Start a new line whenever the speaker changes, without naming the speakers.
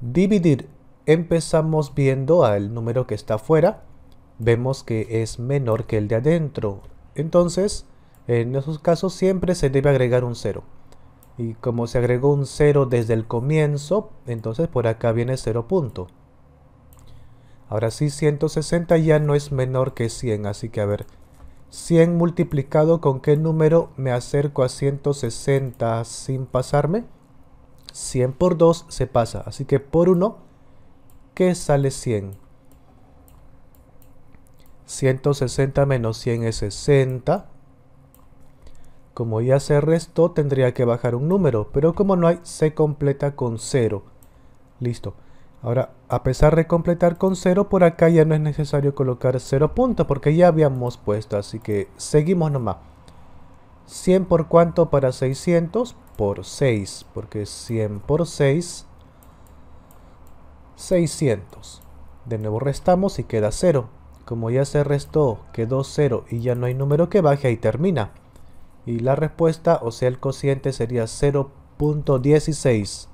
Dividir. Empezamos viendo al número que está afuera. Vemos que es menor que el de adentro. Entonces, en esos casos siempre se debe agregar un 0. Y como se agregó un 0 desde el comienzo, entonces por acá viene 0 punto. Ahora sí, 160 ya no es menor que 100, así que a ver, 100 multiplicado con qué número me acerco a 160 sin pasarme. 100 por 2 se pasa, así que por 1 que sale 100. 160 menos 100 es 60. Como ya se restó, tendría que bajar un número, pero como no hay, se completa con 0. Listo. Ahora, a pesar de completar con 0, por acá ya no es necesario colocar 0 puntos, porque ya habíamos puesto, así que seguimos nomás. 100 por cuánto para 600? Por 6, porque 100 por 6, 600. De nuevo restamos y queda 0. Como ya se restó, quedó 0 y ya no hay número que baje, ahí termina. Y la respuesta, o sea el cociente, sería 0.16.